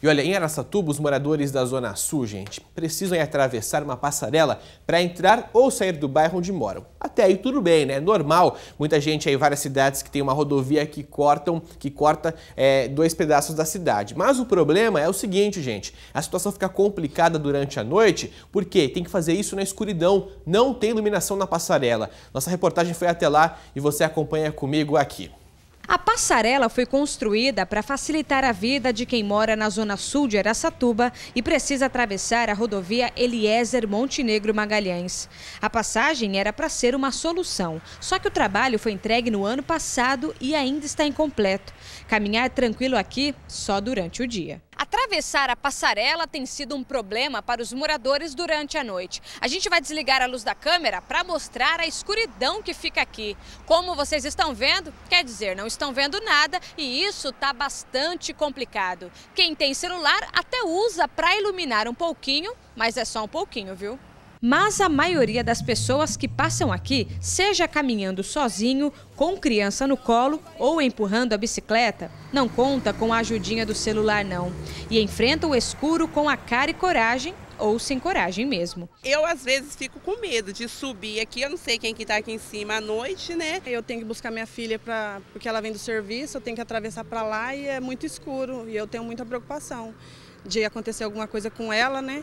E olha, em Aracatuba os moradores da Zona Sul, gente, precisam atravessar uma passarela para entrar ou sair do bairro onde moram. Até aí tudo bem, né? Normal. Muita gente aí, várias cidades que tem uma rodovia que cortam, que corta é, dois pedaços da cidade. Mas o problema é o seguinte, gente. A situação fica complicada durante a noite, porque tem que fazer isso na escuridão. Não tem iluminação na passarela. Nossa reportagem foi até lá e você acompanha comigo aqui. A passarela foi construída para facilitar a vida de quem mora na zona sul de Aracatuba e precisa atravessar a rodovia Eliezer Montenegro Magalhães. A passagem era para ser uma solução, só que o trabalho foi entregue no ano passado e ainda está incompleto. Caminhar tranquilo aqui só durante o dia. Atravessar a passarela tem sido um problema para os moradores durante a noite. A gente vai desligar a luz da câmera para mostrar a escuridão que fica aqui. Como vocês estão vendo, quer dizer, não estão vendo nada e isso está bastante complicado. Quem tem celular até usa para iluminar um pouquinho, mas é só um pouquinho, viu? Mas a maioria das pessoas que passam aqui, seja caminhando sozinho, com criança no colo ou empurrando a bicicleta, não conta com a ajudinha do celular não e enfrenta o escuro com a cara e coragem ou sem coragem mesmo. Eu às vezes fico com medo de subir aqui, eu não sei quem que tá aqui em cima à noite, né? Eu tenho que buscar minha filha para porque ela vem do serviço, eu tenho que atravessar para lá e é muito escuro e eu tenho muita preocupação de acontecer alguma coisa com ela, né?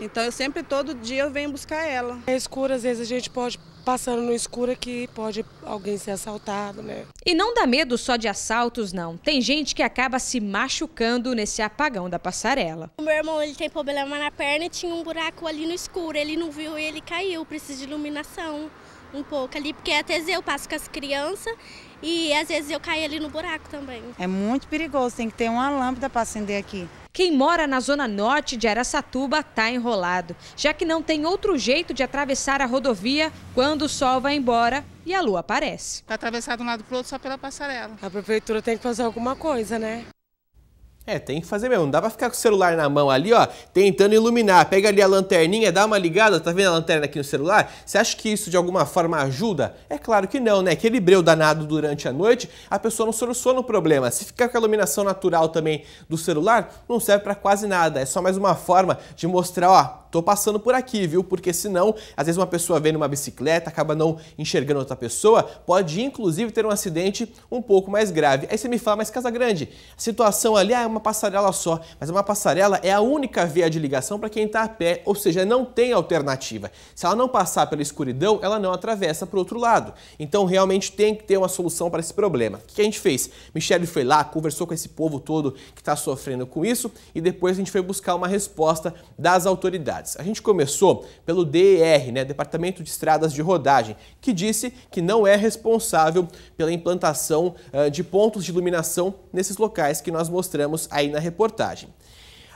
Então eu sempre, todo dia, eu venho buscar ela. É escuro, às vezes a gente pode passando no escuro que pode alguém ser assaltado, né? E não dá medo só de assaltos, não. Tem gente que acaba se machucando nesse apagão da passarela. O meu irmão, ele tem problema na perna e tinha um buraco ali no escuro. Ele não viu e ele caiu. Precisa de iluminação um pouco ali, porque às vezes eu passo com as crianças e às vezes eu caio ali no buraco também. É muito perigoso, tem que ter uma lâmpada para acender aqui. Quem mora na zona norte de Araçatuba está enrolado, já que não tem outro jeito de atravessar a rodovia quando o sol vai embora e a lua aparece. Tá atravessar de um lado para o outro só pela passarela. A prefeitura tem que fazer alguma coisa, né? É, tem que fazer mesmo. Não dá pra ficar com o celular na mão ali, ó, tentando iluminar. Pega ali a lanterninha, dá uma ligada, tá vendo a lanterna aqui no celular? Você acha que isso de alguma forma ajuda? É claro que não, né? Aquele breu danado durante a noite, a pessoa não soluciona o problema. Se ficar com a iluminação natural também do celular, não serve para quase nada. É só mais uma forma de mostrar, ó, tô passando por aqui, viu? Porque senão, às vezes uma pessoa vê numa bicicleta, acaba não enxergando outra pessoa, pode inclusive ter um acidente um pouco mais grave. Aí você me fala, mas Casa Grande, a situação ali ah, é uma uma passarela só, mas uma passarela é a única via de ligação para quem está a pé, ou seja, não tem alternativa. Se ela não passar pela escuridão, ela não atravessa para o outro lado. Então realmente tem que ter uma solução para esse problema. O que a gente fez? Michele foi lá, conversou com esse povo todo que está sofrendo com isso e depois a gente foi buscar uma resposta das autoridades. A gente começou pelo DER, né, Departamento de Estradas de Rodagem, que disse que não é responsável pela implantação uh, de pontos de iluminação nesses locais que nós mostramos aí na reportagem.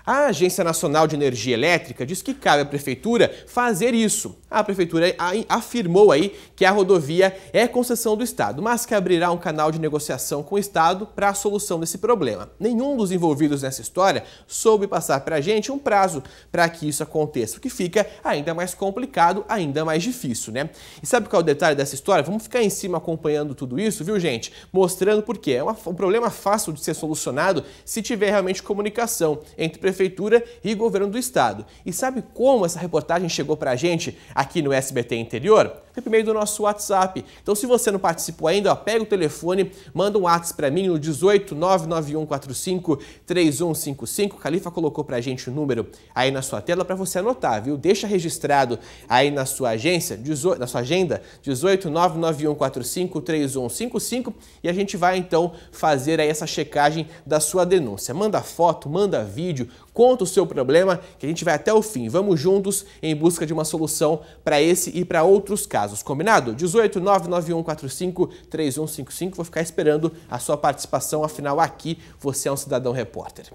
A Agência Nacional de Energia Elétrica diz que cabe à prefeitura fazer isso. A prefeitura afirmou aí que a rodovia é concessão do Estado, mas que abrirá um canal de negociação com o Estado para a solução desse problema. Nenhum dos envolvidos nessa história soube passar para a gente um prazo para que isso aconteça, o que fica ainda mais complicado, ainda mais difícil, né? E sabe qual é o detalhe dessa história? Vamos ficar em cima acompanhando tudo isso, viu, gente? Mostrando por quê. é um problema fácil de ser solucionado se tiver realmente comunicação entre Prefeitura e Governo do Estado. E sabe como essa reportagem chegou para a gente aqui no SBT Interior? e por meio do nosso WhatsApp. Então, se você não participou ainda, ó, pega o telefone, manda um WhatsApp para mim no 18 99145 3155. Califa colocou para a gente o número aí na sua tela para você anotar, viu? Deixa registrado aí na sua agência, na sua agenda, 18 99145 3155 e a gente vai então fazer aí essa checagem da sua denúncia. Manda foto, manda vídeo, Conta o seu problema que a gente vai até o fim. Vamos juntos em busca de uma solução para esse e para outros casos. Combinado? 18 99145 3155. Vou ficar esperando a sua participação, afinal aqui você é um cidadão repórter.